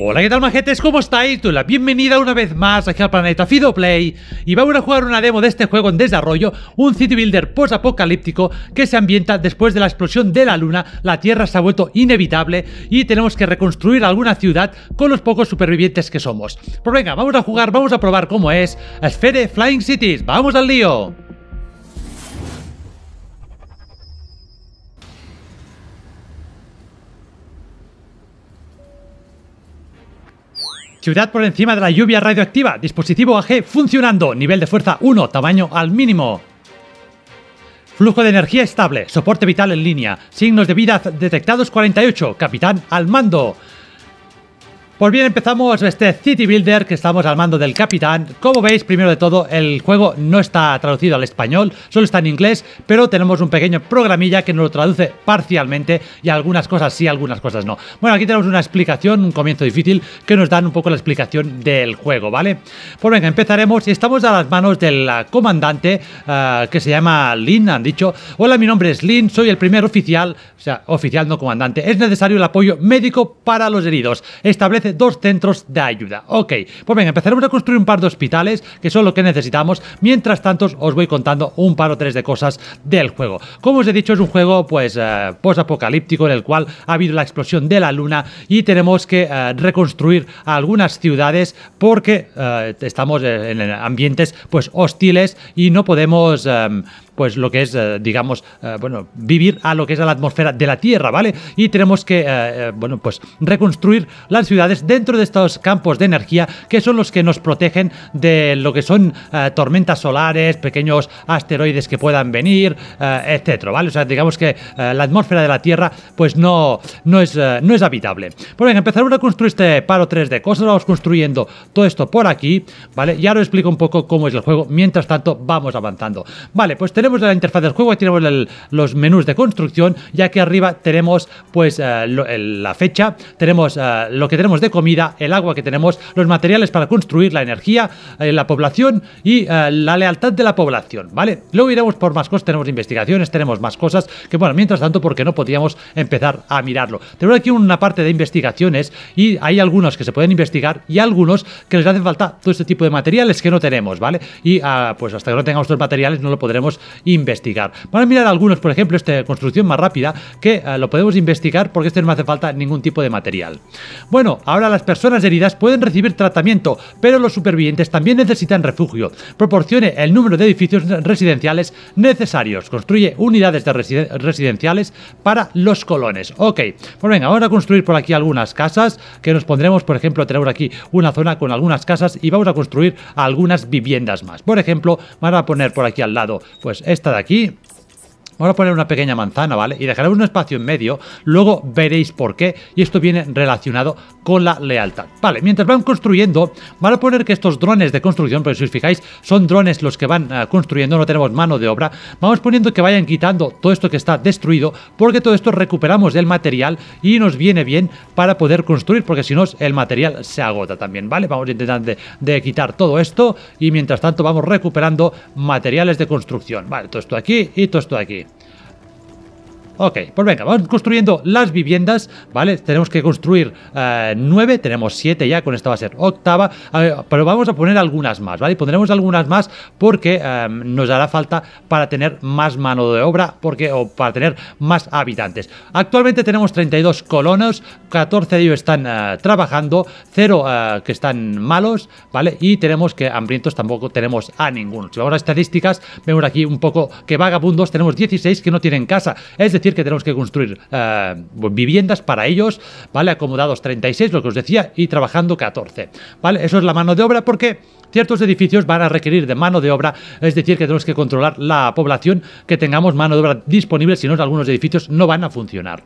Hola, ¿qué tal majetes? ¿Cómo estáis? tú la bienvenida una vez más aquí al planeta Play y vamos a jugar una demo de este juego en desarrollo, un city builder post-apocalíptico que se ambienta después de la explosión de la luna, la Tierra se ha vuelto inevitable y tenemos que reconstruir alguna ciudad con los pocos supervivientes que somos. Pues venga, vamos a jugar, vamos a probar cómo es Sphere Flying Cities, ¡vamos al lío! Ciudad por encima de la lluvia radioactiva. Dispositivo AG funcionando. Nivel de fuerza 1, tamaño al mínimo. Flujo de energía estable. Soporte vital en línea. Signos de vida detectados 48. Capitán al mando. Pues bien, empezamos este City Builder que estamos al mando del capitán. Como veis, primero de todo, el juego no está traducido al español, solo está en inglés, pero tenemos un pequeño programilla que nos lo traduce parcialmente y algunas cosas sí, algunas cosas no. Bueno, aquí tenemos una explicación, un comienzo difícil, que nos dan un poco la explicación del juego, ¿vale? Pues venga, empezaremos y estamos a las manos del ah, comandante ah, que se llama Lin, han dicho. Hola, mi nombre es Lin, soy el primer oficial, o sea, oficial no comandante. Es necesario el apoyo médico para los heridos. Establece dos centros de ayuda. Ok, pues bien, empezaremos a construir un par de hospitales, que son lo que necesitamos. Mientras tanto, os voy contando un par o tres de cosas del juego. Como os he dicho, es un juego pues eh, post-apocalíptico en el cual ha habido la explosión de la luna y tenemos que eh, reconstruir algunas ciudades porque eh, estamos en ambientes pues hostiles y no podemos em, pues lo que es, eh, digamos, eh, bueno, vivir a lo que es la atmósfera de la Tierra, ¿vale? Y tenemos que, eh, bueno, pues reconstruir las ciudades dentro de estos campos de energía que son los que nos protegen de lo que son tormentas solares, pequeños asteroides que puedan venir, etcétera, ¿vale? O sea, digamos que la atmósfera de la Tierra, pues no, no, es, no es habitable. Pues bien, empezar a construir este paro 3D, cosas vamos construyendo todo esto por aquí, ¿vale? ya lo explico un poco cómo es el juego, mientras tanto vamos avanzando. Vale, pues tenemos tenemos la interfaz del juego, tenemos los menús de construcción ya que arriba tenemos pues eh, la fecha, tenemos eh, lo que tenemos de comida, el agua que tenemos, los materiales para construir, la energía, eh, la población y la lealtad de la población, ¿vale? Luego iremos por más cosas, tenemos investigaciones, tenemos más cosas que bueno, mientras tanto porque no podríamos empezar a mirarlo. Tenemos aquí una parte de investigaciones y hay algunos que se pueden investigar y algunos que les hace falta todo este tipo de materiales que no tenemos, ¿vale? Y ah, pues hasta que no tengamos estos materiales no lo podremos investigar. Van a mirar algunos, por ejemplo, esta construcción más rápida, que eh, lo podemos investigar porque este no hace falta ningún tipo de material. Bueno, ahora las personas heridas pueden recibir tratamiento, pero los supervivientes también necesitan refugio. Proporcione el número de edificios residenciales necesarios. Construye unidades de residenciales para los colones. Ok, pues venga, ahora construir por aquí algunas casas que nos pondremos, por ejemplo, tenemos aquí una zona con algunas casas y vamos a construir algunas viviendas más. Por ejemplo, van a poner por aquí al lado, pues esta de aquí, Vamos a poner una pequeña manzana, ¿vale? Y dejaremos un espacio en medio, luego veréis por qué, y esto viene relacionado con la lealtad. Vale, mientras van construyendo, van a poner que estos drones de construcción, porque si os fijáis, son drones los que van eh, construyendo, no tenemos mano de obra, vamos poniendo que vayan quitando todo esto que está destruido, porque todo esto recuperamos del material y nos viene bien para poder construir, porque si no, el material se agota también, ¿vale? Vamos a intentar de quitar todo esto y mientras tanto vamos recuperando materiales de construcción. Vale, todo esto aquí y todo esto aquí. Ok, pues venga, vamos construyendo las viviendas, ¿vale? Tenemos que construir eh, nueve, tenemos siete ya, con esta va a ser octava, pero vamos a poner algunas más, ¿vale? pondremos algunas más porque eh, nos hará falta para tener más mano de obra porque, o para tener más habitantes. Actualmente tenemos 32 colonos, 14 de ellos están eh, trabajando, 0 que están malos, ¿vale? Y tenemos que hambrientos tampoco tenemos a ninguno. Si vamos a estadísticas, vemos aquí un poco que vagabundos tenemos 16 que no tienen casa, es decir, decir que tenemos que construir eh, viviendas para ellos, ¿vale? Acomodados 36, lo que os decía, y trabajando 14, ¿vale? Eso es la mano de obra porque ciertos edificios van a requerir de mano de obra, es decir, que tenemos que controlar la población, que tengamos mano de obra disponible, si no, algunos edificios no van a funcionar.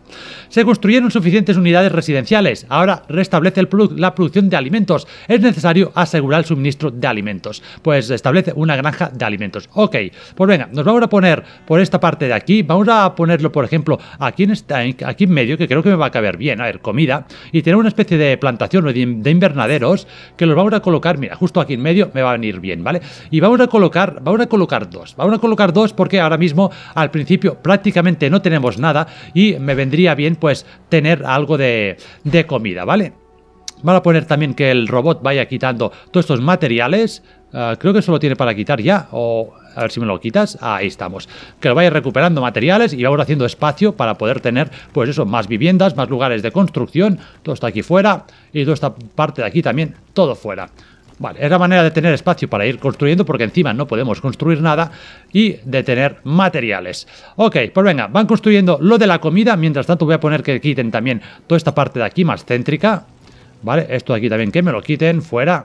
Se construyeron suficientes unidades residenciales, ahora restablece el la producción de alimentos. Es necesario asegurar el suministro de alimentos, pues establece una granja de alimentos. Ok, pues venga, nos vamos a poner por esta parte de aquí, vamos a ponerlo, por ejemplo, aquí en, aquí en medio, que creo que me va a caber bien, a ver, comida, y tener una especie de plantación de invernaderos que los vamos a colocar, mira, justo aquí en medio me va a venir bien, ¿vale? Y vamos a colocar, vamos a colocar dos, vamos a colocar dos porque ahora mismo al principio prácticamente no tenemos nada y me vendría bien pues tener algo de, de comida, ¿vale? Van a poner también que el robot vaya quitando todos estos materiales. Ah, creo que solo tiene para quitar ya. O a ver si me lo quitas. Ahí estamos. Que lo vaya recuperando materiales y vamos haciendo espacio para poder tener, pues eso, más viviendas, más lugares de construcción. Todo está aquí fuera. Y toda esta parte de aquí también, todo fuera. Vale, es la manera de tener espacio para ir construyendo porque encima no podemos construir nada y de tener materiales. Ok, pues venga, van construyendo lo de la comida. Mientras tanto voy a poner que quiten también toda esta parte de aquí más céntrica. Vale, esto de aquí también que me lo quiten, fuera.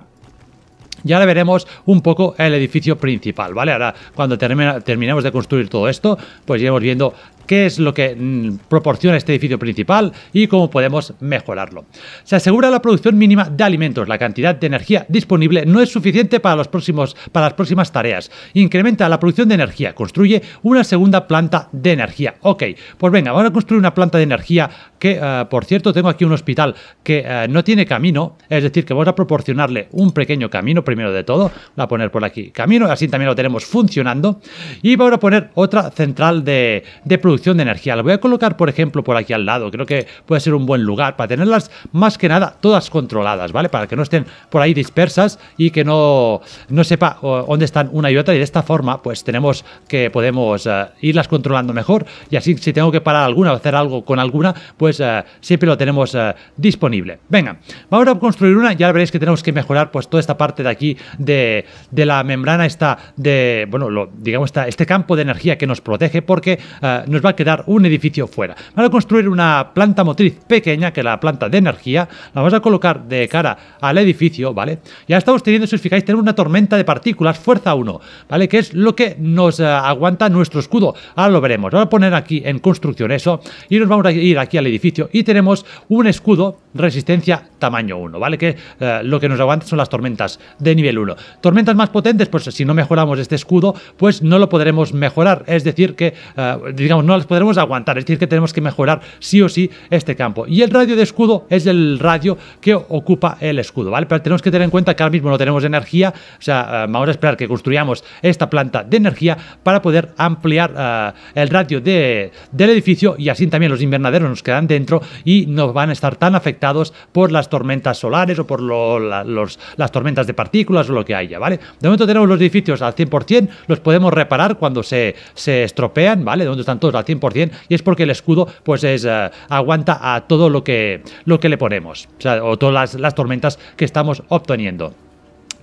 Y ahora veremos un poco el edificio principal, ¿vale? Ahora, cuando terminemos de construir todo esto, pues iremos viendo qué es lo que mm, proporciona este edificio principal y cómo podemos mejorarlo. Se asegura la producción mínima de alimentos. La cantidad de energía disponible no es suficiente para, los próximos, para las próximas tareas. Incrementa la producción de energía. Construye una segunda planta de energía. Ok, pues venga, vamos a construir una planta de energía que, eh, por cierto, tengo aquí un hospital que eh, no tiene camino. Es decir, que vamos a proporcionarle un pequeño camino, primero de todo. Voy a poner por aquí camino, así también lo tenemos funcionando. Y vamos a poner otra central de, de producción de energía. La voy a colocar, por ejemplo, por aquí al lado. Creo que puede ser un buen lugar para tenerlas más que nada todas controladas, ¿vale? Para que no estén por ahí dispersas y que no, no sepa dónde están una y otra. Y de esta forma, pues tenemos que podemos eh, irlas controlando mejor. Y así, si tengo que parar alguna o hacer algo con alguna, pues eh, siempre lo tenemos eh, disponible. Venga, vamos a construir una. Ya veréis que tenemos que mejorar pues toda esta parte de aquí de, la membrana, está de, bueno, lo, digamos, está este campo de energía que nos protege porque nos va a quedar un edificio fuera. Vamos a construir una planta motriz pequeña, que es la planta de energía, la vamos a colocar de cara al edificio, ¿vale? Ya estamos teniendo, si os fijáis, tenemos una tormenta de partículas, fuerza 1, ¿vale? Que es lo que nos eh, aguanta nuestro escudo. Ahora lo veremos. Vamos a poner aquí en construcción eso y nos vamos a ir aquí al edificio y tenemos un escudo resistencia tamaño 1, ¿vale? Que eh, lo que nos aguanta son las tormentas de nivel 1. Tormentas más potentes, pues si no mejoramos este escudo, pues no lo podremos mejorar. Es decir, que, eh, digamos, no las podremos aguantar. Es decir, que tenemos que mejorar sí o sí este campo. Y el radio de escudo es el radio que ocupa el escudo, ¿vale? Pero tenemos que tener en cuenta que ahora mismo no tenemos energía, o sea, eh, vamos a esperar que construyamos esta planta de energía para poder ampliar eh, el radio del edificio y así también los invernaderos nos quedan dentro y no van a estar tan afectados por las tormentas solares o por las tormentas de partículas o lo que haya, ¿vale? De momento tenemos los edificios al 100%, los podemos reparar cuando se, estropean, ¿vale? De donde están todos al 100% y es porque el escudo pues es, eh, aguanta a todo lo que, lo que le ponemos, o, sea, o todas las, tormentas que estamos obteniendo.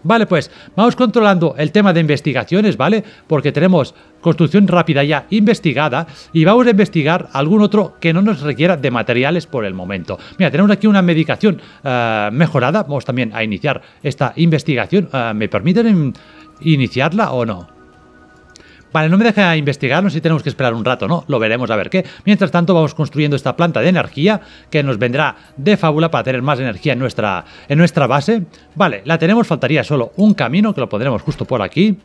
Vale, pues vamos controlando el tema de investigaciones, ¿vale? Porque tenemos construcción rápida ya investigada y vamos a investigar algún otro que no nos requiera de materiales por el momento. Mira, tenemos aquí una medicación eh, mejorada. Vamos también a iniciar esta investigación. Eh, ¿Me permiten iniciarla o no? Vale, no me deja investigarnos si tenemos que esperar un rato, ¿no? Lo veremos a ver qué. Mientras tanto, vamos construyendo esta planta de energía que nos vendrá de fábula para tener más energía en nuestra, en nuestra base. Vale, la tenemos, faltaría solo un camino que lo pondremos justo por aquí.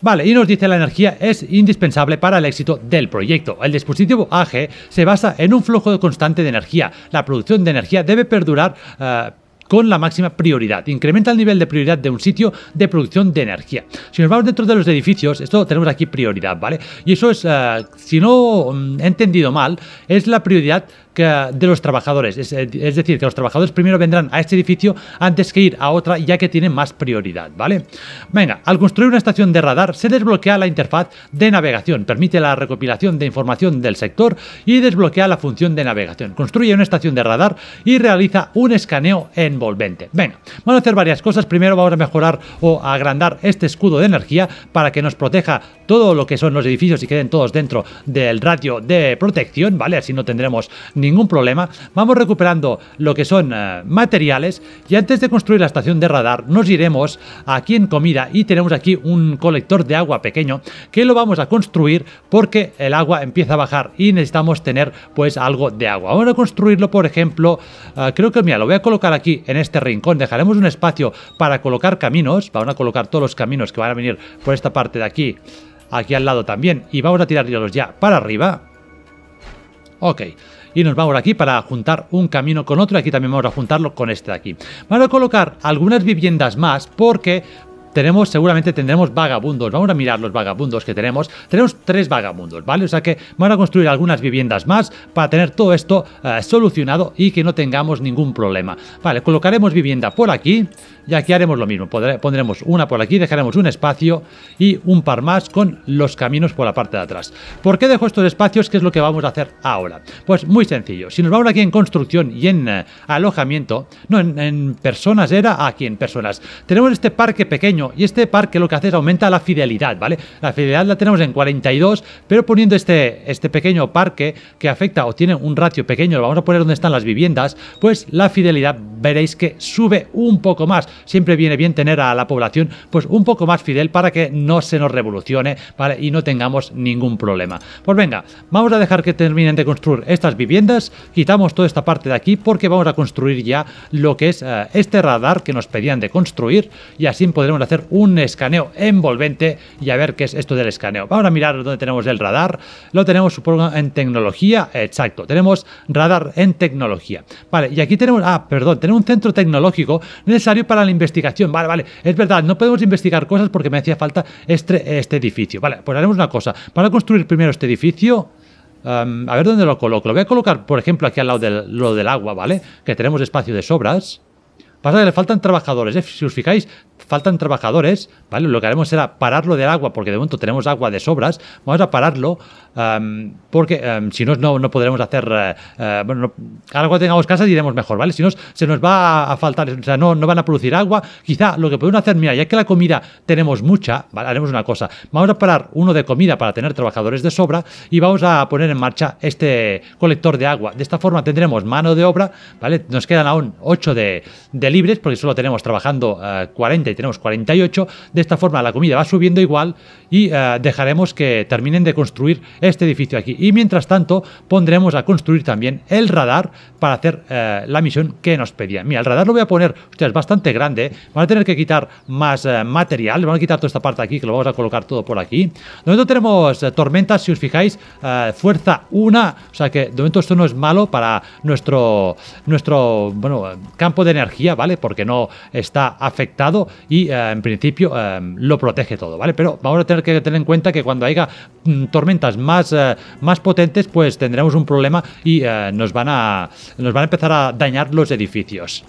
Vale, y nos dice la energía es indispensable para el éxito del proyecto. El dispositivo AG se basa en un flujo constante de energía. La producción de energía debe perdurar... Eh, con la máxima prioridad. Incrementa el nivel de prioridad de un sitio de producción de energía. Si nos vamos dentro de los edificios, esto tenemos aquí prioridad, ¿vale? Y eso es, eh, si no mm, he entendido mal, es la prioridad de los trabajadores. Eh, es, decir, que los trabajadores primero vendrán a este edificio antes que ir a otra, ya que tienen más prioridad, ¿vale? Venga, al construir una estación de radar se desbloquea la interfaz de navegación, permite la recopilación de información del sector y desbloquea la función de navegación. Construye una estación de radar y realiza un escaneo envolvente. Venga, vamos a hacer varias cosas. Primero vamos a mejorar o agrandar este escudo de energía para que nos proteja todo lo que son los edificios y queden todos dentro del radio de protección, ¿vale? Así no tendremos ningún problema. Vamos recuperando lo que son eh, materiales y antes de construir la estación de radar nos iremos aquí en Comida y tenemos aquí un colector de agua pequeño que lo vamos a construir porque el agua empieza a bajar y necesitamos tener pues algo de agua. Vamos a construirlo, por ejemplo, eh, creo que mira, lo voy a colocar aquí en este rincón, dejaremos un espacio para colocar caminos, van a colocar todos los caminos que van a venir por esta parte de aquí aquí al lado también. Y vamos a tirarlos ya para arriba. Ok. Y nos vamos aquí para juntar un camino con otro. Aquí también vamos a juntarlo con este de aquí. Vamos a colocar algunas viviendas más porque tenemos, seguramente tendremos vagabundos. Vamos a mirar los vagabundos que tenemos. Tenemos tres vagabundos, ¿vale? O sea que van a construir algunas viviendas más para tener todo esto eh, solucionado y que no tengamos ningún problema. Vale, colocaremos vivienda por aquí y aquí haremos lo mismo. pondremos una por aquí, dejaremos un espacio y un par más con los caminos por la parte de atrás. ¿Por qué dejo estos espacios? ¿Qué es lo que vamos a hacer ahora? Pues muy sencillo. Si nos vamos aquí en construcción y en eh, alojamiento, no, en personas era aquí en personas. Tenemos este parque pequeño y este parque lo que hace es aumenta la fidelidad, ¿vale? La fidelidad la tenemos en 42, pero poniendo este, este pequeño parque que afecta o tiene un ratio pequeño, lo vamos a poner donde están las viviendas, pues la fidelidad veréis que sube un poco más. Siempre viene bien tener a la población pues un poco más fidel para que no se nos revolucione ¿vale? y no tengamos ningún problema. Pues venga, vamos a dejar que terminen de construir estas viviendas, quitamos toda esta parte de aquí porque vamos a construir ya lo que es eh, este radar que nos pedían de construir y así podremos hacer hacer un escaneo envolvente y a ver qué es esto del escaneo. Vamos a mirar dónde tenemos el radar. Lo tenemos supongo en tecnología, exacto. Tenemos radar en tecnología. Vale, y aquí tenemos, ah, perdón, tenemos un centro tecnológico necesario para la investigación. Vale, vale, es verdad, no podemos investigar cosas porque me hacía falta este, este edificio. Vale, pues haremos una cosa. Para construir primero este edificio, a ver dónde lo coloco. Lo voy a colocar, por ejemplo, aquí al lado de lo del agua, ¿vale? Que tenemos espacio de sobras. Pasa que le faltan trabajadores, ¿eh? si os fijáis, faltan trabajadores, ¿vale? Lo que haremos será pararlo del agua, porque de momento tenemos agua de sobras, vamos a pararlo, porque si no, no, podremos hacer. Eh, eh, bueno, cuando tengamos casa diremos mejor, ¿vale? Si no, se nos va a, faltar, o sea, no, no van a producir agua. Quizá lo que podemos hacer, mira, ya que la comida tenemos mucha, ¿vale? haremos una cosa. Vamos a parar uno de comida para tener trabajadores de sobra y vamos a poner en marcha este colector de agua. De esta forma tendremos mano de obra, ¿vale? Nos quedan aún 8 de, de libres porque solo tenemos trabajando 40 eh, y tenemos 48. De esta forma la comida va subiendo igual y dejaremos que terminen de construir este edificio aquí. Y mientras tanto pondremos a construir también el radar para hacer eh, la misión que nos pedían. Mira, el radar lo voy a poner, ya es bastante grande, ¿eh? van a tener que quitar más eh, material, van a quitar toda esta parte aquí, que lo vamos a colocar todo por aquí. De momento tenemos tormentas, si os fijáis, fuerza 1, o sea que de momento esto no es malo para nuestro, nuestro bueno, campo de energía, ¿vale? Porque no está afectado y en principio lo protege todo, ¿vale? Pero vamos a tener que tener en cuenta que cuando haya mm, tormentas tormentas más, eh, más potentes, pues tendremos un problema y eh, nos, van a, nos van a empezar a dañar los edificios.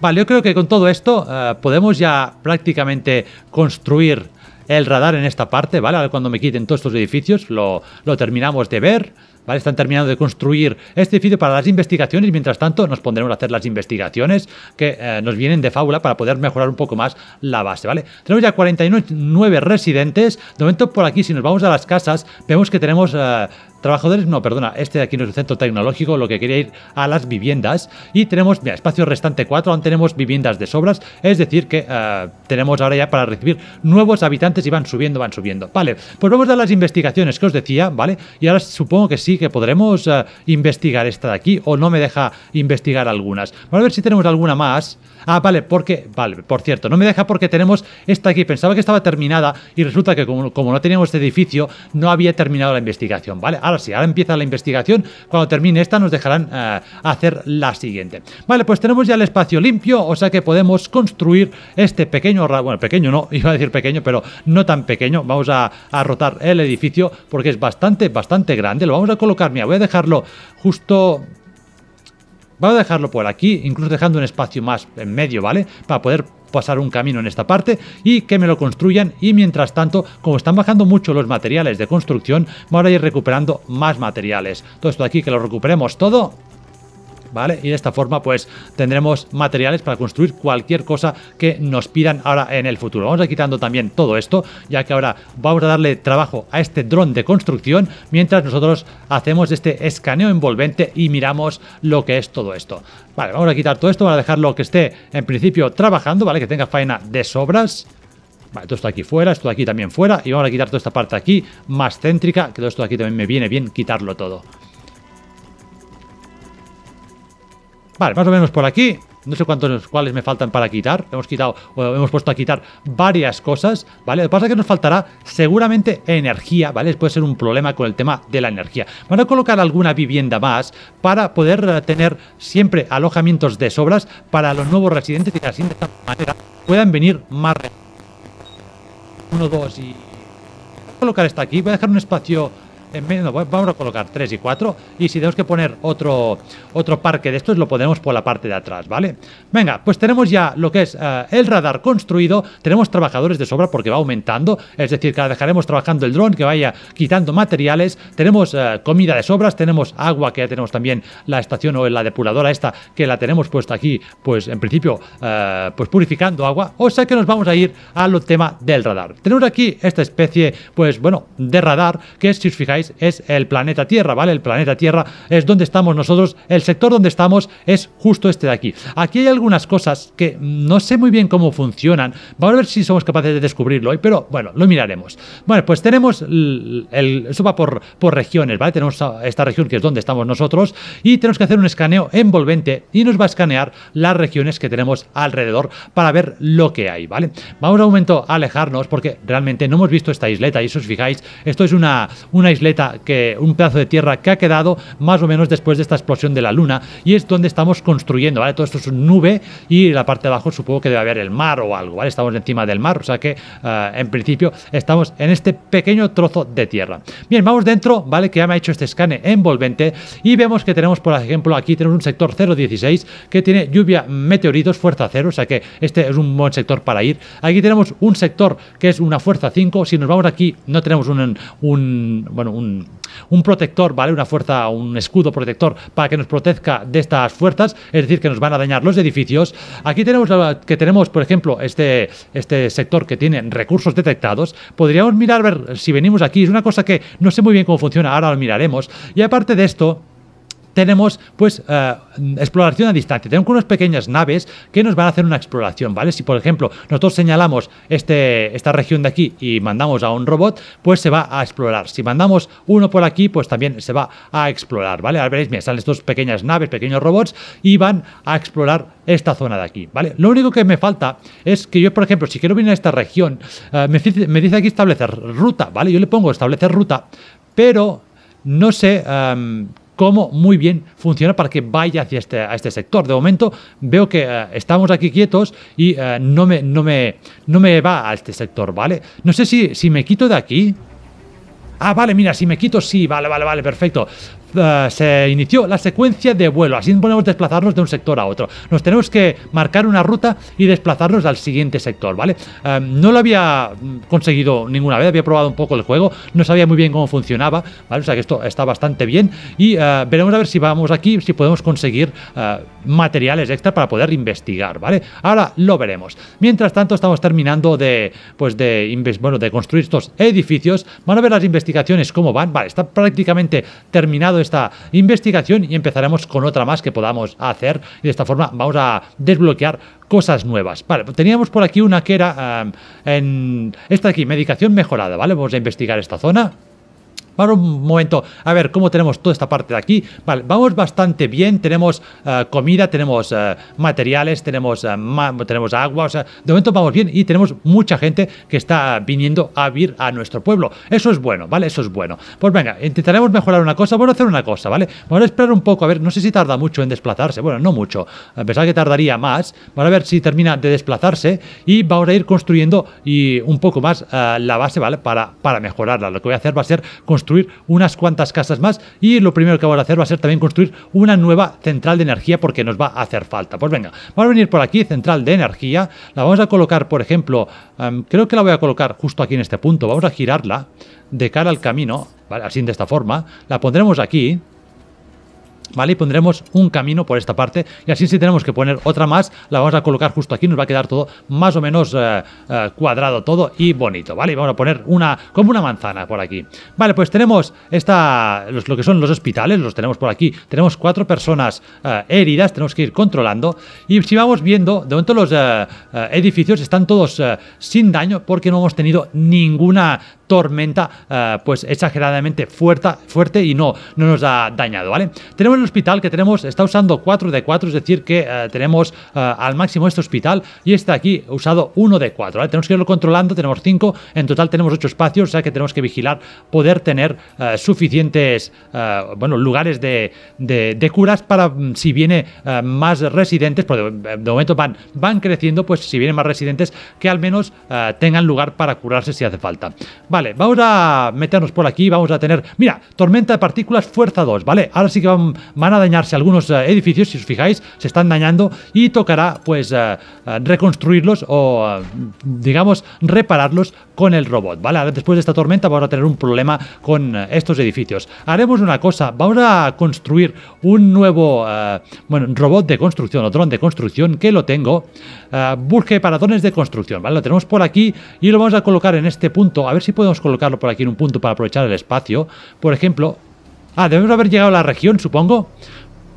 Vale, yo creo que con todo esto eh, podemos ya prácticamente construir el radar en esta parte, ¿vale? cuando me quiten todos estos edificios lo, lo terminamos de ver. ¿vale? Están terminando de construir este edificio para las investigaciones. Mientras tanto, nos pondremos a hacer las investigaciones que eh, nos vienen de fábula para poder mejorar un poco más la base, ¿vale? Tenemos ya 49 residentes. De momento, por aquí, si nos vamos a las casas, vemos que tenemos... Eh, Trabajadores, no, perdona, este de aquí no es el centro tecnológico, lo que quería ir a las viviendas. Y tenemos, mira, espacio restante 4, aún tenemos viviendas de sobras, es decir que eh, tenemos ahora ya para recibir nuevos habitantes y van subiendo, van subiendo. Vale, pues vamos a las investigaciones que os decía, ¿vale? Y ahora supongo que sí, que podremos eh, investigar esta de aquí, o no me deja investigar algunas. Vamos a ver si tenemos alguna más. Ah, vale, porque, vale, por cierto, no me deja porque tenemos esta aquí, pensaba que estaba terminada y resulta que como, no teníamos este edificio, no había terminado la investigación, ¿vale? Si ahora empieza la investigación. Cuando termine esta nos dejarán eh, hacer la siguiente. Vale, pues tenemos ya el espacio limpio, o sea que podemos construir este pequeño, bueno, pequeño no, iba a decir pequeño, pero no tan pequeño. Vamos a, a rotar el edificio porque es bastante, bastante grande. Lo vamos a colocar, mira, voy a dejarlo justo Voy a dejarlo por aquí, incluso dejando un espacio más en medio, ¿vale? Para poder pasar un camino en esta parte y que me lo construyan y mientras tanto, como están bajando mucho los materiales de construcción, me voy a ir recuperando más materiales. Todo esto de aquí que lo recuperemos todo ¿vale? Y de esta forma pues tendremos materiales para construir cualquier cosa que nos pidan ahora en el futuro. Vamos a ir quitando también todo esto, ya que ahora vamos a darle trabajo a este dron de construcción mientras nosotros hacemos este escaneo envolvente y miramos lo que es todo esto. Vale, vamos a quitar todo esto, vamos a dejarlo que esté en principio trabajando, ¿vale? Que tenga faena de sobras. Vale, todo esto aquí fuera, esto de aquí también fuera. Y vamos a quitar toda esta parte aquí, más céntrica, que todo esto de aquí también me viene bien quitarlo todo. Vale, más o menos por aquí. No sé cuántos cuales me faltan para quitar. Hemos quitado o hemos puesto a quitar varias cosas, ¿vale? Lo que pasa es que nos faltará seguramente energía, ¿vale? Puede ser un problema con el tema de la energía. Van a colocar alguna vivienda más para poder eh, tener siempre alojamientos de sobras para los nuevos residentes y así de esta manera puedan venir más. Uno, dos y... Voy a colocar esta aquí. Voy a dejar un espacio vamos a colocar 3 y 4 y si tenemos que poner otro, otro parque de estos lo ponemos por la parte de atrás, ¿vale? Venga, pues tenemos ya lo que es eh, el radar construido, tenemos trabajadores de sobra porque va aumentando, es decir, que dejaremos trabajando el dron que vaya quitando materiales, tenemos eh, comida de sobras, tenemos agua que ya tenemos también la estación o la depuradora esta que la tenemos puesta aquí, pues en principio eh, pues purificando agua, o sea que nos vamos a ir al tema del radar. Tenemos aquí esta especie, pues bueno, de radar que si os fijáis, es el planeta Tierra, ¿vale? El planeta Tierra es donde estamos nosotros, el sector donde estamos es justo este de aquí. Aquí hay algunas cosas que no sé muy bien cómo funcionan, vamos a ver si somos capaces de descubrirlo hoy, pero bueno, lo miraremos. Bueno, pues tenemos, el, eso va por, por regiones, ¿vale? Tenemos esta región que es donde estamos nosotros y tenemos que hacer un escaneo envolvente y nos va a escanear las regiones que tenemos alrededor para ver lo que hay, ¿vale? Vamos a momento a alejarnos porque realmente no hemos visto esta isleta y si os fijáis, esto es una, una isleta que, un pedazo de tierra que ha quedado más o menos después de esta explosión de la Luna y es donde estamos construyendo, ¿vale? Todo esto es nube y la parte de abajo supongo que debe haber el mar o algo, ¿vale? Estamos encima del mar, o sea que eh, en principio estamos en este pequeño trozo de tierra. Bien, vamos dentro, ¿vale? Que ya me ha hecho este escane envolvente y vemos que tenemos, por ejemplo, aquí tenemos un sector 016 que tiene lluvia meteoritos, fuerza 0, o sea que este es un buen sector para ir. Aquí tenemos un sector que es una fuerza 5, si nos vamos aquí no tenemos un, un bueno, un un, protector, ¿vale? Una fuerza, un escudo protector para que nos protezca de estas fuerzas, es decir, que nos van a dañar los edificios. Aquí tenemos que tenemos, por ejemplo, este, este sector que tiene recursos detectados. Podríamos mirar, ver si venimos aquí. Es una cosa que no sé muy bien cómo funciona, ahora lo miraremos. Y aparte de esto, tenemos pues eh, exploración a distancia. Tenemos unas pequeñas naves que nos van a hacer una exploración, ¿vale? Si por ejemplo nosotros señalamos este, esta región de aquí y mandamos a un robot, pues se va a explorar. Si mandamos uno por aquí, pues también se va a explorar, ¿vale? Ahora veréis, me salen estas pequeñas naves, pequeños robots y van a explorar esta zona de aquí, ¿vale? Lo único que me falta es que yo, por ejemplo, si quiero venir a esta región, eh, me, dice aquí establecer ruta, ¿vale? Yo le pongo establecer ruta, pero no sé em, cómo muy bien funciona para que vaya hacia este, a este sector. De momento veo que eh, estamos aquí quietos y eh, no, me, no, me, no me va a este sector, ¿vale? No sé si, si me quito de aquí. Ah, vale, mira, si me quito, sí, vale, vale, vale, perfecto. Eh, se inició la secuencia de vuelo. Así podemos desplazarnos de un sector a otro. Nos tenemos que marcar una ruta y desplazarnos al siguiente sector, ¿vale? Eh, no lo había mm, conseguido ninguna vez, había probado un poco el juego, no sabía muy bien cómo funcionaba, ¿vale? O sea que esto está bastante bien y eh, veremos a ver si vamos aquí, si podemos conseguir materiales extra para poder investigar, ¿vale? Ahora lo veremos. Mientras tanto estamos terminando de, pues de, bueno, de construir estos edificios. Van a ver las investigaciones cómo van. Vale, está prácticamente terminado esta investigación y empezaremos con otra más que podamos hacer. Y de esta forma vamos a desbloquear cosas nuevas. Vale, pues teníamos por aquí una que era em, en esta aquí, medicación mejorada, ¿vale? Vamos a investigar esta zona. Vamos un momento a ver cómo tenemos toda esta parte de aquí. Vale, vamos bastante bien. Tenemos eh, comida, tenemos eh, materiales, tenemos, eh, tenemos agua. O sea, de momento vamos bien y tenemos mucha gente que está viniendo a vivir a nuestro pueblo. Eso es bueno, ¿vale? Eso es bueno. Pues venga, intentaremos mejorar una cosa. Vamos a hacer una cosa, ¿vale? Vamos a esperar un poco. A ver, no sé si tarda mucho en desplazarse. Bueno, no mucho. A pesar que tardaría más. Vamos a ver si termina de desplazarse y vamos a ir construyendo y un poco más la base, ¿vale? Para, para mejorarla. Lo que voy a hacer va a ser construir construir unas cuantas casas más y lo primero que vamos a hacer va a ser también construir una nueva central de energía porque nos va a hacer falta. Pues venga, vamos a venir por aquí, central de energía, la vamos a colocar, por ejemplo, em, creo que la voy a colocar justo aquí en este punto, vamos a girarla de cara al camino, así de esta forma, la pondremos aquí, ¿vale? Y pondremos un camino por esta parte y así si tenemos que poner otra más, la vamos a colocar justo aquí, nos va a quedar todo más o menos eh, eh, cuadrado todo y bonito, ¿vale? vamos a poner una, como una manzana por aquí. Vale, pues tenemos esta, lo que son los hospitales, los tenemos por aquí, tenemos cuatro personas eh, heridas, tenemos que ir controlando y si vamos viendo, de momento los edificios están todos sin daño porque no hemos tenido ninguna tormenta eh, pues exageradamente fuerte, fuerte y no, nos ha dañado, ¿vale? Tenemos el hospital que tenemos, está usando 4 de 4, es decir que eh, tenemos eh, al máximo este hospital y está aquí usado 1 de 4, Tenemos que irlo controlando, tenemos 5, en total tenemos 8 espacios, o sea que tenemos que vigilar poder tener suficientes, bueno, lugares de, curas para mm, si viene más residentes, porque de, momento van, van creciendo, pues si vienen más residentes que al menos tengan lugar para curarse si hace falta. Vale, vamos a meternos por aquí, vamos a tener... Mira, tormenta de partículas fuerza 2, ¿vale? Ahora sí que van, a dañarse algunos eh, edificios, si os fijáis, se están dañando y tocará, pues, eh, eh, reconstruirlos o, digamos, repararlos con el robot, ¿vale? Ahora, después de esta tormenta vamos a tener un problema con estos edificios. Haremos una cosa, vamos a construir un nuevo, robot de construcción o dron de construcción, que lo tengo. busque drones de construcción, ¿vale? Lo tenemos por aquí y lo vamos a colocar en este punto, a ver si podemos colocarlo por aquí en un punto para aprovechar el espacio. Por ejemplo... Ah, debemos haber llegado a la región, supongo.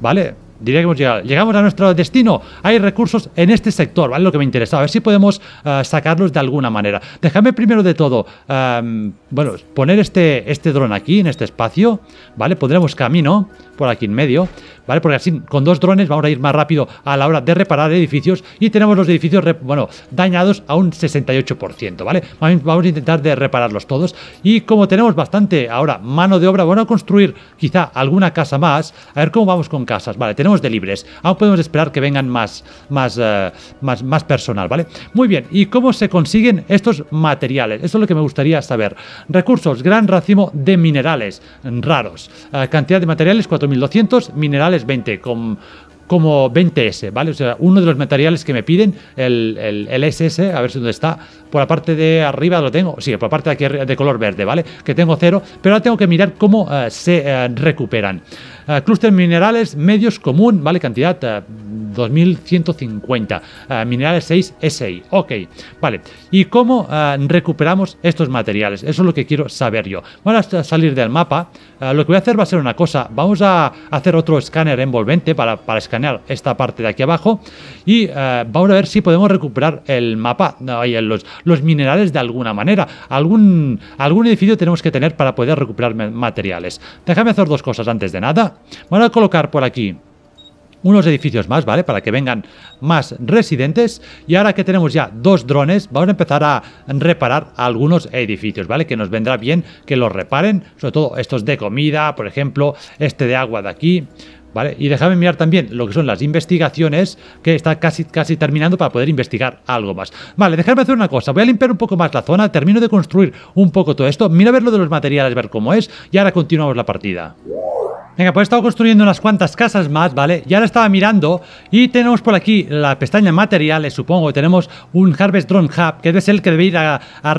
Vale, diría que hemos llegado. Llegamos a nuestro destino. Hay recursos en este sector, ¿vale? Lo que me interesa. A ver si podemos eh, sacarlos de alguna manera. Déjame primero de todo, em, bueno, poner este, este dron aquí, en este espacio, ¿vale? Pondremos camino por aquí en medio. ¿vale? Porque así con dos drones vamos a ir más rápido a la hora de reparar edificios y tenemos los edificios, bueno, dañados a un 68%, ¿vale? Vamos a intentar de repararlos todos y como tenemos bastante ahora mano de obra, bueno, a construir quizá alguna casa más, a ver cómo vamos con casas, ¿vale? Tenemos de libres, aún podemos esperar que vengan más, más, eh, más, más personal, ¿vale? Muy bien, ¿y cómo se consiguen estos materiales? eso es lo que me gustaría saber. Recursos, gran racimo de minerales raros, eh, cantidad de materiales 4.200, minerales es 20, con, como 20S, ¿vale? O sea, uno de los materiales que me piden, el, el, SS, a ver si dónde está, por la parte de arriba lo tengo, sí, por la parte de, aquí, de color verde, ¿vale? Que tengo cero, pero ahora tengo que mirar cómo eh, se eh, recuperan. Cluster eh, clúster minerales medios común, ¿vale? Cantidad 2150. Eh, eh, minerales 6 SI. Ok, vale. ¿Y cómo recuperamos estos materiales? Eso es lo que quiero saber yo. Vamos a salir del mapa. lo que voy a hacer va a ser una cosa. Vamos a hacer otro escáner envolvente para, escanear esta parte de aquí abajo. Y vamos a ver si podemos recuperar el mapa, los, los minerales de alguna manera. Algún, algún edificio tenemos que tener para poder recuperar materiales. Déjame hacer dos cosas antes de nada. Vamos a colocar por aquí unos edificios más, ¿vale? Para que vengan más residentes. Y ahora que tenemos ya dos drones, vamos a empezar a reparar algunos edificios, ¿vale? Que nos vendrá bien que los reparen, sobre todo estos de comida, por ejemplo, este de agua de aquí. ¿Vale? Y dejadme mirar también lo que son las investigaciones, que está casi, casi terminando para poder investigar algo más. Vale, déjame hacer una cosa, voy a limpiar un poco más la zona, termino de construir un poco todo esto, mira a ver lo de los materiales, ver cómo es, y ahora continuamos la partida. Venga, pues he estado construyendo unas cuantas casas más, ¿vale? Ya la estaba mirando y tenemos por aquí la pestaña materiales, supongo. Tenemos un Harvest Drone Hub, que es el que debe ir a, a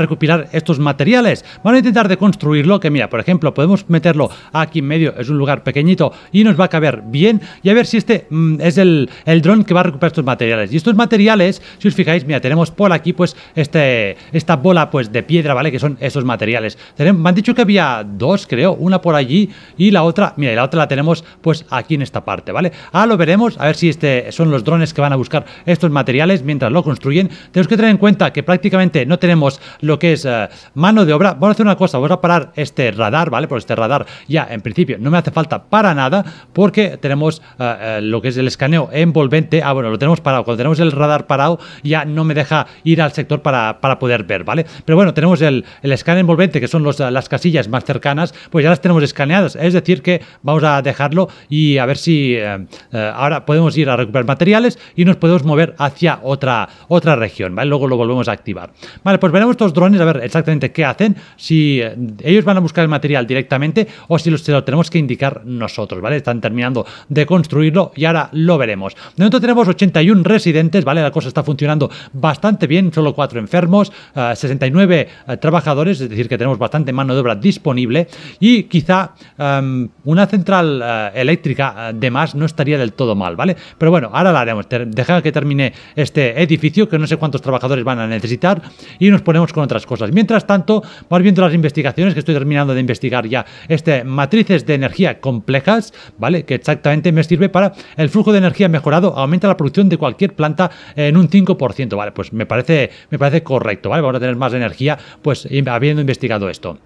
estos materiales. vamos a intentar de construirlo, que mira, por ejemplo, podemos meterlo aquí en medio, es un lugar pequeñito y nos va a caber bien. Y a ver si este mm, es el, el dron que va a recuperar estos materiales. Y estos materiales, si os fijáis, mira, tenemos por aquí pues este, esta bola pues de piedra, ¿vale? Que son esos materiales. me han dicho que había dos, creo, una por allí y la otra, mira, la la tenemos pues aquí en esta parte, ¿vale? Ah, lo veremos, a ver si este son los drones que van a buscar estos materiales mientras lo construyen. Tenemos que tener en cuenta que prácticamente no tenemos lo que es eh, mano de obra. Vamos a hacer una cosa, vamos a parar este radar, ¿vale? Por este radar ya en principio no me hace falta para nada porque tenemos eh, eh, lo que es el escaneo envolvente. Ah, bueno, lo tenemos parado. Cuando tenemos el radar parado ya no me deja ir al sector para, para poder ver, ¿vale? Pero bueno, tenemos el, el escaneo envolvente que son las casillas más cercanas, pues ya las tenemos escaneadas. Es decir que vamos a dejarlo y a ver si eh, eh, ahora podemos ir a recuperar materiales y nos podemos mover hacia otra, otra región, ¿vale? Luego lo volvemos a activar. Vale, pues veremos estos drones a ver exactamente qué hacen, si eh, ellos van a buscar el material directamente o si los, se lo tenemos que indicar nosotros, ¿vale? Están terminando de construirlo y ahora lo veremos. De momento tenemos 81 residentes, ¿vale? La cosa está funcionando bastante bien, solo 4 enfermos, 69 trabajadores, es decir que tenemos bastante mano de obra disponible y quizá em, una central central eh, eléctrica eh, de más no estaría del todo mal, ¿vale? Pero bueno, ahora la haremos. Deja que termine este edificio, que no sé cuántos trabajadores van a necesitar, y nos ponemos con otras cosas. Mientras tanto, vamos viendo las investigaciones, que estoy terminando de investigar ya, este, matrices de energía complejas, ¿vale? Que exactamente me sirve para el flujo de energía mejorado, aumenta la producción de cualquier planta en un 5%, ¿vale? Pues me parece, me parece correcto, ¿vale? Vamos a tener más energía, pues habiendo investigado esto.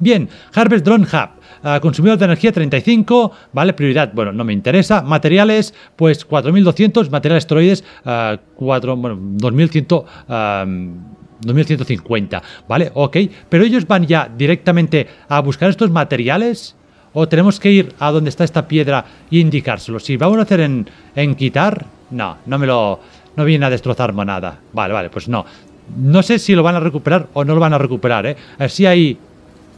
Bien, Harvest Drone Hub. Ah, consumidor de energía 35, ¿vale? Prioridad, bueno, no me interesa. Materiales, pues 4200, materiales esteroides, 4, 2100. 2150, ¿vale? Ok, pero ellos van ya directamente a buscar estos materiales o tenemos que ir a donde está esta piedra e indicárselo. Si vamos a hacer en, quitar, no, no me lo... no viene a destrozar nada. Vale, vale, pues no. No sé si lo van a recuperar o no lo van a recuperar, ¿eh? Así hay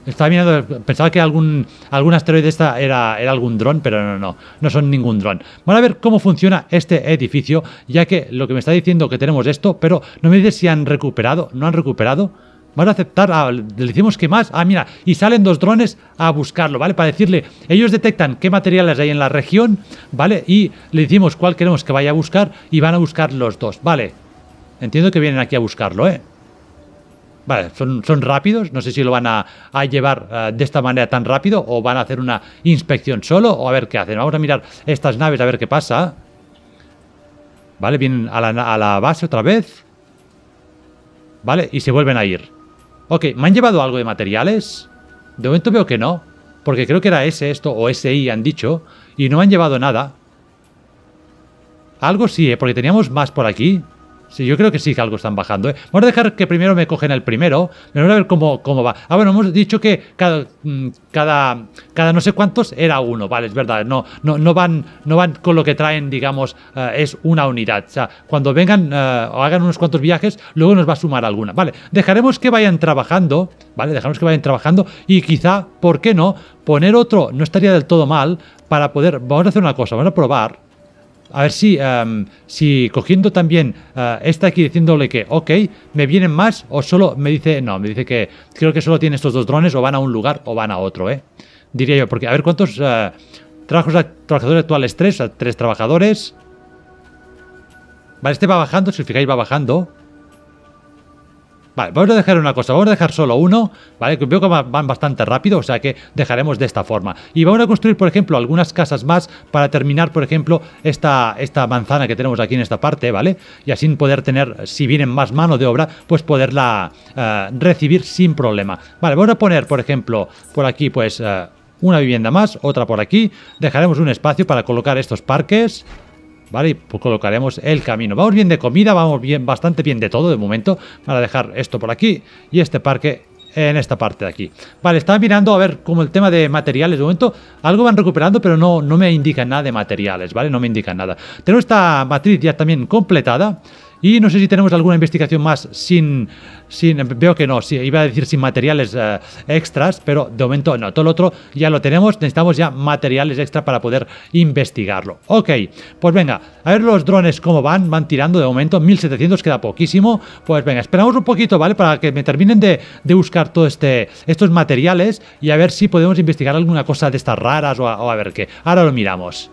estaba mirando, pensaba que algún, algún asteroide esta era, era algún dron, pero no, no, no son ningún dron. vamos a ver cómo funciona este edificio, ya que lo que me está diciendo que tenemos esto, pero no me dice si han recuperado, no han recuperado. Van a aceptar, ah, le decimos que más. Ah, mira, y salen dos drones a buscarlo, ¿vale? Para decirle, ellos detectan qué materiales hay en la región, ¿vale? Y le decimos cuál queremos que vaya a buscar y van a buscar los dos, ¿vale? Entiendo que vienen aquí a buscarlo, ¿eh? Vale, son, rápidos, no sé si lo van a, llevar eh, de esta manera tan rápido o van a hacer una inspección solo o a ver qué hacen. Vamos a mirar estas naves a ver qué pasa. Vale, vienen a la, base otra vez. Vale, y se vuelven a ir. Ok, ¿me han llevado algo de materiales? De momento veo que no, porque creo que era ese esto o SI han dicho y no me han llevado nada. Algo sí, eh, porque teníamos más por aquí. Sí, yo creo que sí que algo están bajando. ¿eh? Vamos a dejar que primero me cogen el primero. Vamos a ver cómo, cómo va. Ah, bueno, hemos dicho que mm, cada, cada, no sé cuántos era uno. Vale, es verdad. No, no, no, van, no van con lo que traen, digamos, eh, es una unidad. O sea, cuando vengan eh, o hagan unos cuantos viajes, luego nos va a sumar alguna. Vale, dejaremos que vayan trabajando. Vale, dejaremos que vayan trabajando. Y quizá, ¿por qué no? Poner otro no estaría del todo mal para poder... Vamos a hacer una cosa. Vamos a probar a ver si, em, si cogiendo también eh, esta aquí diciéndole que, ok, me vienen más o solo me dice, no, me dice que creo que solo tiene estos dos drones o van a un lugar o van a otro, ¿eh? Diría yo, porque a ver cuántos eh, trabajadores actuales, tres, tres trabajadores. Vale, este va bajando, si os fijáis va bajando. Vale, vamos a dejar una cosa, vamos a dejar solo uno, ¿vale? Que veo que van bastante rápido, o sea que dejaremos de esta forma. Y vamos a construir, por ejemplo, algunas casas más para terminar, por ejemplo, esta, esta manzana que tenemos aquí en esta parte, ¿vale? Y así poder tener, si vienen más mano de obra, pues poderla eh, recibir sin problema. Vale, vamos a poner, por ejemplo, por aquí, pues... Eh, una vivienda más, otra por aquí. Dejaremos un espacio para colocar estos parques. ¿vale? pues colocaremos el camino. Vamos bien de comida, vamos bien, bastante bien de todo de momento, para dejar esto por aquí y este parque en esta parte de aquí. Vale, estaba mirando a ver cómo el tema de materiales de momento, algo van recuperando, pero no, no me indica nada de materiales, ¿vale? No me indica nada. Tengo esta matriz ya también completada. Y no sé si tenemos alguna investigación más sin... sin veo que no, iba a decir sin materiales eh, extras, pero de momento no. Todo lo otro ya lo tenemos, necesitamos ya materiales extra para poder investigarlo. Ok, pues venga, a ver los drones cómo van, van tirando de momento, 1700 queda poquísimo. Pues venga, esperamos un poquito, ¿vale? Para que me terminen de, buscar todo este, estos materiales y a ver si podemos investigar alguna cosa de estas raras o o a ver qué. Ahora lo miramos.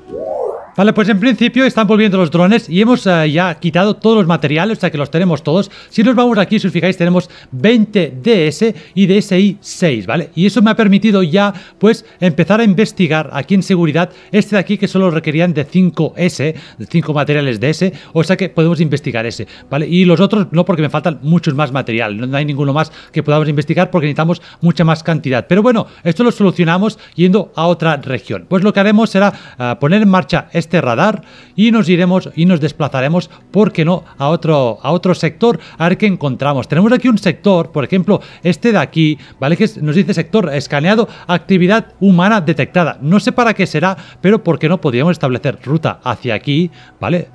Vale, pues en principio están volviendo los drones y hemos eh, ya quitado todos los materiales, o sea que los tenemos todos. Si nos vamos aquí, si os fijáis, tenemos 20 DS y DSI 6, ¿vale? Y eso me ha permitido ya, pues, empezar a investigar aquí en seguridad este de aquí que solo requerían de 5S, de 5 materiales DS, o sea que podemos investigar ese, ¿vale? Y los otros no, porque me faltan muchos más materiales, no hay ninguno más que podamos investigar porque necesitamos mucha más cantidad. Pero bueno, esto lo solucionamos yendo a otra región. Pues lo que haremos será eh, poner en marcha este este radar y nos iremos y nos desplazaremos, ¿por qué no?, a otro, a otro sector, a ver qué encontramos. Tenemos aquí un sector, por ejemplo, este de aquí, ¿vale? Que nos dice sector escaneado, actividad humana detectada. No sé para qué será, pero ¿por qué no podríamos establecer ruta hacia aquí, ¿vale?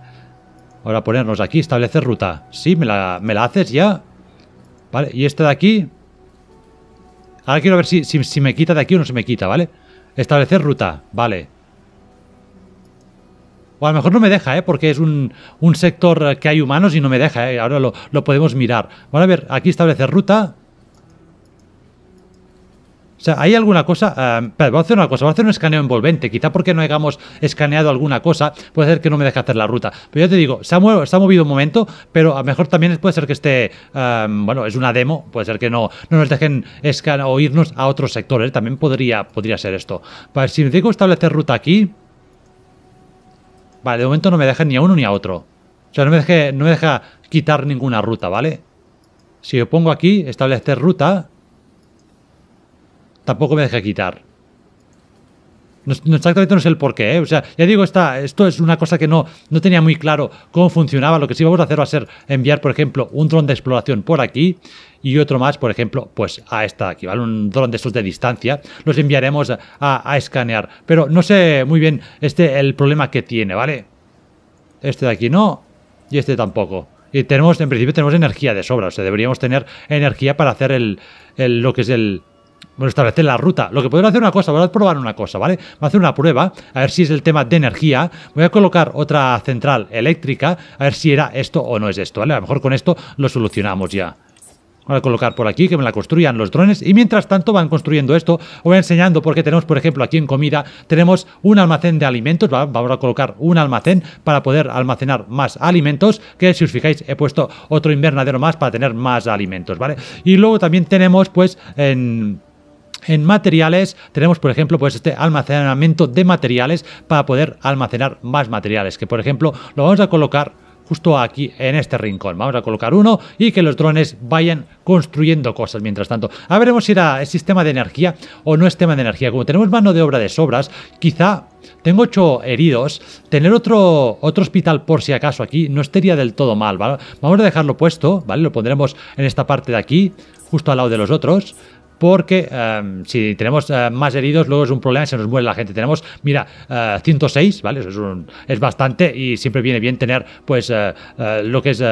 Ahora ponernos aquí, establecer ruta. Sí, me la, me la haces ya. Vale, y este de aquí... Ahora quiero ver si, si me quita de aquí o no se me quita, ¿vale? Establecer ruta, vale. O a lo mejor no me deja, ¿eh? porque es un, sector que hay humanos y no me deja. ¿eh? Ahora lo, podemos mirar. Vamos a ver, aquí establecer ruta. O sea, ¿hay alguna cosa? Ah, pero voy a hacer una cosa, voy a hacer un escaneo envolvente. Quizá porque no hayamos escaneado alguna cosa, puede ser que no me deje hacer la ruta. Pero ya te digo, se ha, movido, un momento, pero a lo mejor también puede ser que esté. Ah, bueno, es una demo, puede ser que no, nos dejen escanear o irnos a otros sectores. ¿eh? También podría, podría ser esto. Pues, si me digo establecer ruta aquí. Vale, de momento no me deja ni a uno ni a otro. O sea, no me, no deja quitar ninguna ruta, ¿vale? Si yo pongo aquí, establecer ruta, tampoco me deja quitar. No, exactamente no sé el por qué. ¿eh? O sea, ya digo, esto es una cosa que no, no tenía muy claro cómo funcionaba. Lo que sí vamos a hacer va a ser enviar, por ejemplo, un dron de exploración por aquí y otro más, por ejemplo, pues a esta aquí, ¿vale? Un dron de estos de distancia. Los enviaremos a, escanear. Pero no sé muy bien este el problema que tiene, ¿vale? Este de aquí no y este tampoco. Y tenemos, en principio, tenemos energía de sobra. O sea, deberíamos tener energía para hacer el lo que es el, bueno, establecer la ruta. Lo que puedo hacer una cosa, voy a probar una cosa, ¿vale? Voy a hacer una prueba, a ver si es el tema de energía. Voy a colocar otra central eléctrica, a ver si era esto o no es esto, ¿vale? A lo mejor con esto lo solucionamos ya. Voy a colocar por aquí que me la construyan los drones y mientras tanto van construyendo esto, os voy enseñando porque tenemos, por ejemplo, aquí en comida, tenemos un almacén de alimentos, vamos a colocar un almacén para poder almacenar más alimentos, que si os fijáis he puesto otro invernadero más para tener más alimentos, ¿vale? Y luego también tenemos pues en en materiales tenemos, por ejemplo, pues este almacenamiento de materiales para poder almacenar más materiales, que por ejemplo lo vamos a colocar justo aquí en este rincón. Vamos a colocar uno y que los drones vayan construyendo cosas mientras tanto. A veremos si era el sistema de energía o no es tema de energía. Como tenemos mano de obra de sobras, quizá tengo ocho heridos. Tener otro, otro hospital por si acaso aquí no estaría del todo mal, Vamos a dejarlo puesto, ¿vale? Lo pondremos en esta parte de aquí, justo al lado de los otros porque em, si tenemos eh, más heridos, luego es un problema, se nos muere la gente. Tenemos, mira, 106, eh, ¿vale? Eso es, es, bastante y siempre viene bien tener, pues, eh, lo que es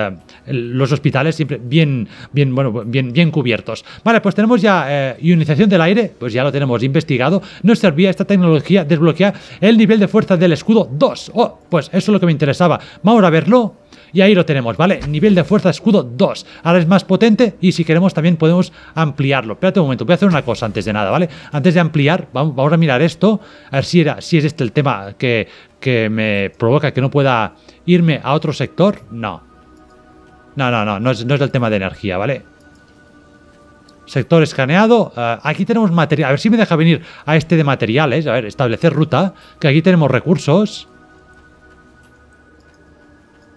los hospitales siempre bien, bien, bueno, bien, bien cubiertos. Vale, pues tenemos ya ionización del aire, pues ya lo tenemos investigado. Nos servía esta tecnología desbloquear el nivel de fuerza del escudo 2. Oh, pues eso es lo que me interesaba. Vamos a verlo. Y ahí lo tenemos, ¿vale? Nivel de fuerza escudo 2. Ahora es más potente y si queremos también podemos ampliarlo. Espérate un momento, voy a hacer una cosa antes de nada, ¿vale? Antes de ampliar, vamos, a mirar esto, a ver si, era, si es este el tema que, que me provoca que no pueda irme a otro sector. No. No, no, no, no es, no el tema de energía, ¿vale? sector escaneado. Eh, aquí tenemos material. A ver si me deja venir a este de materiales. A ver, establecer ruta. Que aquí tenemos recursos.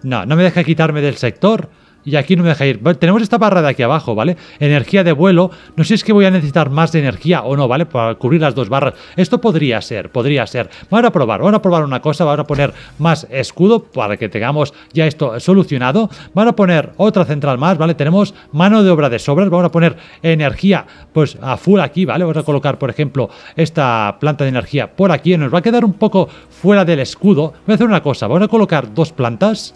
No, no me deja quitarme del sector. Y aquí no me deja ir. tenemos esta barra de aquí abajo, ¿vale? Energía de vuelo. No sé si es que voy a necesitar más de energía o no, ¿vale? Para cubrir las dos barras. Esto podría ser, podría ser. Vamos a probar, vamos a probar una cosa. Vamos a poner más escudo para que tengamos ya esto solucionado. Vamos a poner otra central más, ¿vale? Tenemos mano de obra de sobras. Vamos a poner energía, pues a full aquí, ¿vale? Vamos a colocar, por ejemplo, esta planta de energía por aquí. Nos va a quedar un poco fuera del escudo. Voy a hacer una cosa. Vamos a colocar dos plantas.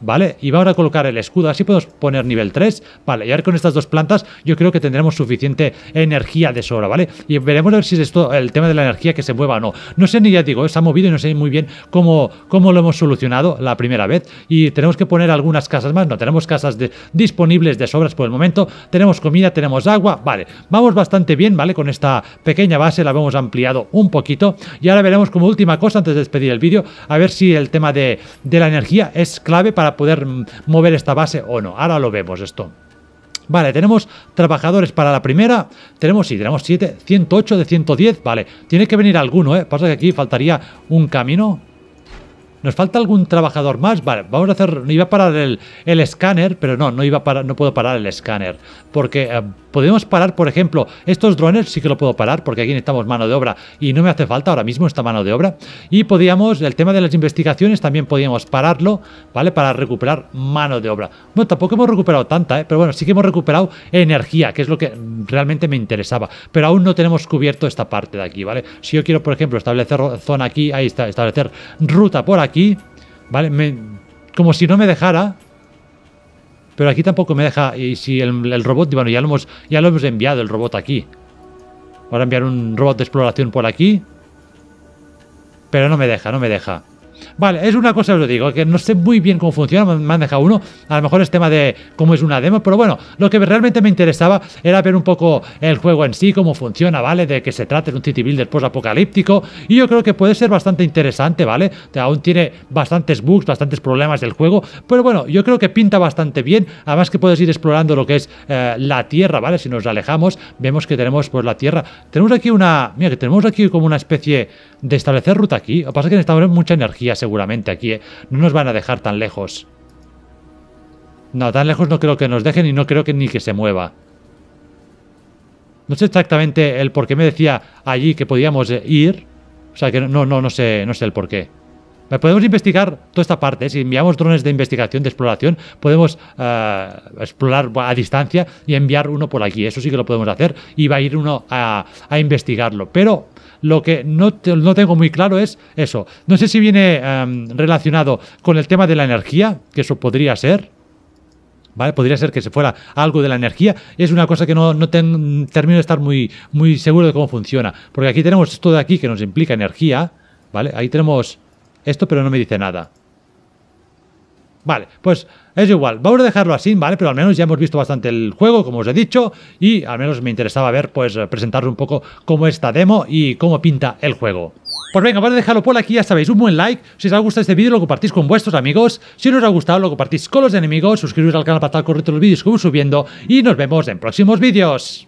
¿vale? Y ahora a colocar el escudo, así podemos poner nivel 3, ¿vale? Y ahora con estas dos plantas yo creo que tendremos suficiente energía de sobra, ¿vale? Y veremos a ver si es esto el tema de la energía que se mueva o no. No sé ni ya digo, eh, se ha movido y no sé muy bien cómo, cómo lo hemos solucionado la primera vez. Y tenemos que poner algunas casas más, no, tenemos casas disponibles de sobras por el momento, tenemos comida, tenemos agua, ¿vale? Vamos bastante bien, ¿vale? Con esta pequeña base la hemos ampliado un poquito y ahora veremos como última cosa antes de despedir el vídeo, a ver si el tema de la energía es clave para para poder mover esta base o no. Ahora lo vemos esto. Vale, tenemos trabajadores para la primera. Tenemos, sí, tenemos 7, 108 de 110. Vale, tiene que venir alguno, ¿eh? Pasa que aquí faltaría un camino. ¿Nos falta algún trabajador más? Vale, vamos a hacer... Iba a parar el, escáner, pero no, no, iba para. no puedo parar el escáner. Porque... Eh, Podemos parar, por ejemplo, estos drones sí que lo puedo parar porque aquí necesitamos mano de obra y no me hace falta ahora mismo esta mano de obra. Y podíamos, el tema de las investigaciones también podíamos pararlo, ¿vale? Para recuperar mano de obra. Bueno, tampoco hemos recuperado tanta, ¿eh? pero bueno, sí que hemos recuperado energía, que es lo que realmente me interesaba. Pero aún no tenemos cubierto esta parte de aquí, ¿vale? Si yo quiero, por ejemplo, establecer zona aquí, ahí está, establecer ruta por aquí, ¿vale? como si no me dejara, pero aquí tampoco me deja. Y si el, robot, bueno, ya lo hemos, ya lo hemos enviado el robot aquí. Ahora enviar un robot de exploración por aquí. Pero no me deja, no me deja. Vale, es una cosa, os lo digo, que no sé muy bien cómo funciona, me han dejado uno, a lo mejor es tema de cómo es una demo, pero bueno, lo que realmente me interesaba era ver un poco el juego en sí, cómo funciona, ¿vale? De que se trata de un city builder post-apocalíptico, y yo creo que puede ser bastante interesante, ¿vale? aún tiene bastantes bugs, bastantes problemas del juego, pero bueno, yo creo que pinta bastante bien, además que puedes ir explorando lo que es eh, la Tierra, ¿vale? Si nos alejamos, vemos que tenemos pues la Tierra, tenemos aquí una, mira, que tenemos aquí como una especie de establecer ruta aquí, lo que pasa es que necesitamos mucha energía, seguro seguramente aquí. ¿eh? No nos van a dejar tan lejos. No, tan lejos no creo que nos dejen y no creo que ni que se mueva. No sé exactamente el por qué me decía allí que podíamos eh, ir. O sea, que no, no, no sé, no sé el por qué. Podemos investigar toda esta parte. Si enviamos drones de investigación, de exploración, podemos eh, explorar a distancia y enviar uno por aquí. Eso sí que lo podemos hacer y va a ir uno a, a investigarlo. Pero lo que no, tengo muy claro es eso. No sé si viene em, relacionado con el tema de la energía, que eso podría ser. ¿Vale? Podría ser que se fuera algo de la energía. Es una cosa que no, termino de estar muy, muy seguro de cómo funciona. Porque aquí tenemos esto de aquí que nos implica energía, ¿vale? Ahí tenemos esto, pero no me dice nada. Vale, pues es igual. Vamos a dejarlo así, ¿vale? Pero al menos ya hemos visto bastante el juego, como os he dicho, y al menos me interesaba ver, pues, presentaros un poco cómo está demo y cómo pinta el juego. Pues venga, vamos a dejarlo por aquí, ya sabéis, un buen like. Si os ha gustado este vídeo, lo compartís con vuestros amigos. Si no os ha gustado, lo compartís con los enemigos. Suscribiros al canal para estar correcto los vídeos que voy subiendo. Y nos vemos en próximos vídeos.